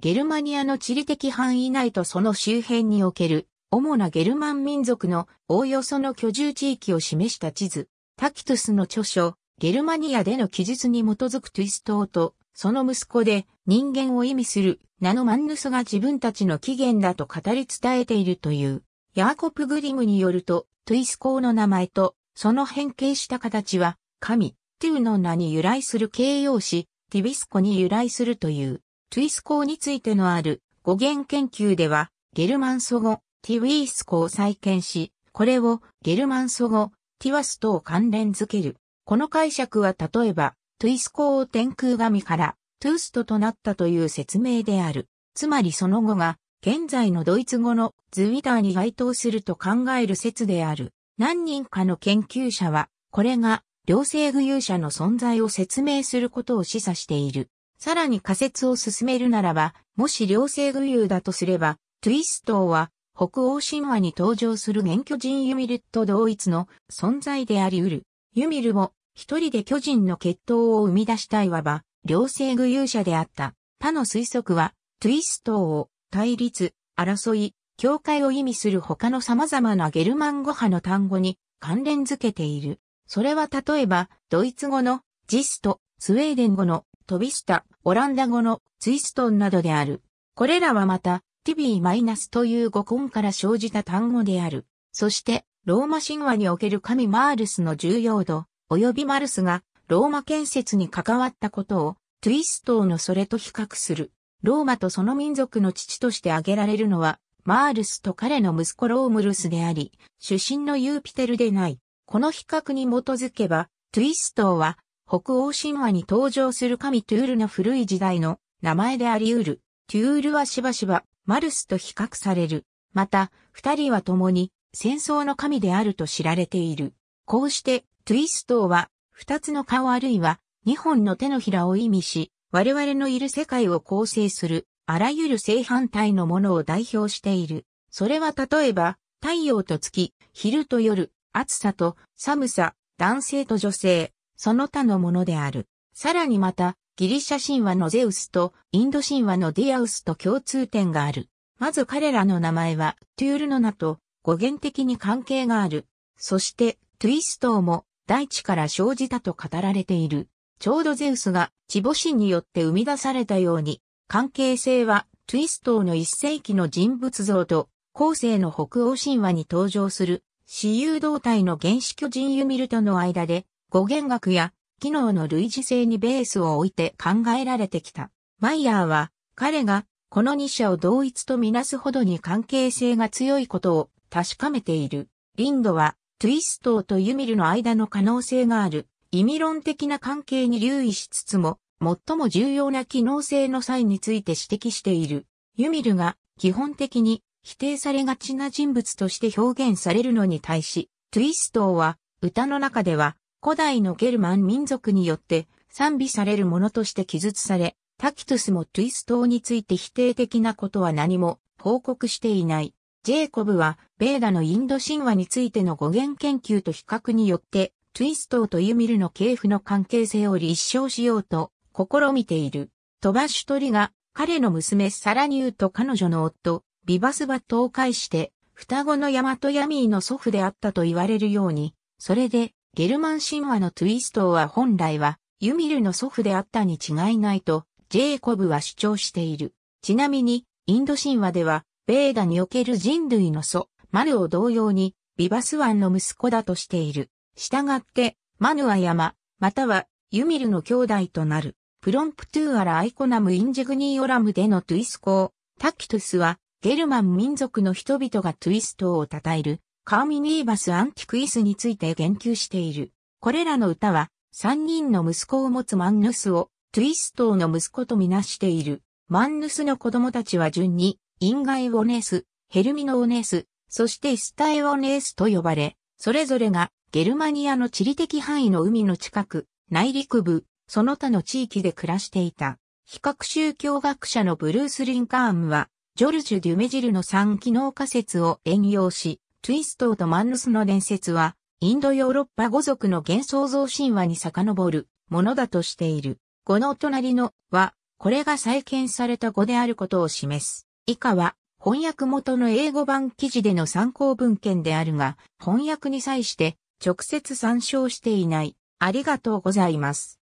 ゲルマニアの地理的範囲内とその周辺における、主なゲルマン民族のおおよその居住地域を示した地図、タキトゥスの著書、ゲルマニアでの記述に基づくトゥイストーと、その息子で人間を意味するナノマンヌスが自分たちの起源だと語り伝えているという。ヤーコプ・グリムによると、トゥイスーの名前と、その変形した形は、神、トゥーの名に由来する形容詞、ティビスコに由来するという。トゥイスコーについてのある語源研究では、ゲルマン祖語、ティウィースコを再建し、これをゲルマン祖語、ティワスとを関連づける。この解釈は例えば、トゥイスコを天空神からトゥーストとなったという説明である。つまりその語が、現在のドイツ語のズウィターに該当すると考える説である。何人かの研究者は、これが両性具有者の存在を説明することを示唆している。さらに仮説を進めるならば、もし両性具有だとすれば、トゥイストーは北欧神話に登場する原巨人ユミルと同一の存在であり得る。ユミルも一人で巨人の血統を生み出したいわば、両性具有者であった。他の推測は、トゥイストーを対立、争い、境界を意味する他の様々なゲルマン語派の単語に関連づけている。それは例えば、ドイツ語のジスト、スウェーデン語の飛びタ、オランダ語のツイストンなどである。これらはまた、ティビーマイナスという語根から生じた単語である。そして、ローマ神話における神マールスの重要度、及びマルスがローマ建設に関わったことを、トゥイストーのそれと比較する。ローマとその民族の父として挙げられるのは、マールスと彼の息子ロームルスであり、出身のユーピテルでない。この比較に基づけば、トゥイストーは北欧神話に登場する神トゥールの古い時代の名前であり得る。トゥールはしばしばマルスと比較される。また、二人は共に戦争の神であると知られている。こうして、トゥイストーは、二つの顔あるいは、二本の手のひらを意味し、我々のいる世界を構成する、あらゆる正反対のものを代表している。それは例えば、太陽と月、昼と夜、暑さと寒さ、男性と女性、その他のものである。さらにまた、ギリシャ神話のゼウスとインド神話のディアウスと共通点がある。まず彼らの名前はトゥールの名と語源的に関係がある。そしてトゥイストーも大地から生じたと語られている。ちょうどゼウスが地母神によって生み出されたように、関係性はトゥイストーの一世紀の人物像と後世の北欧神話に登場する私有動体の原始巨人ユミルとの間で語源学や機能の類似性にベースを置いて考えられてきた。マイヤーは、彼がこの2者を同一とみなすほどに関係性が強いことを確かめている。リンドは、トゥイストーとユミルの間の可能性がある、意味論的な関係に留意しつつも、最も重要な機能性の際について指摘している。ユミルが基本的に否定されがちな人物として表現されるのに対し、トゥイストーは歌の中では古代のゲルマン民族によって賛美されるものとして記述され、タキトゥスもトゥイスーについて否定的なことは何も報告していない。ジェイコブは、ベーダのインド神話についての語源研究と比較によって、トゥイスーとユミルの系譜の関係性を立証しようと試みている。トバシュトリが彼の娘サラニューと彼女の夫、ビバスバットを介して、双子のヤマトヤミーの祖父であったと言われるように、それでゲルマン神話のトゥイストーは本来はユミルの祖父であったに違いないとジェイコブは主張している。ちなみにインド神話ではベーダにおける人類の祖、マルを同様にビバスワンの息子だとしている。したがってマヌは山、またはユミルの兄弟となる。プロンプトゥーアラアイコナムインジグニーオラムでのトゥイスコー、タキトゥスはゲルマン民族の人々がトゥイストーを称えるカーミニーバス・アンティクイスについて言及している。これらの歌は、三人の息子を持つマンヌスを、トゥイストーの息子とみなしている。マンヌスの子供たちは順に、インガイ・オネス、ヘルミノ・オネス、そしてスタエ・オネスと呼ばれ、それぞれがゲルマニアの地理的範囲の海の近く、内陸部、その他の地域で暮らしていた。比較宗教学者のブルース・リンカーンは、ジョルジュ・デュメジルの三機能仮説を援用し、トゥイストーとマンヌスの伝説は、インドヨーロッパ語族の幻想像神話に遡るものだとしている。語の隣のは、これが再建された語であることを示す。以下は、翻訳元の英語版記事での参考文献であるが、翻訳に際して直接参照していない。ありがとうございます。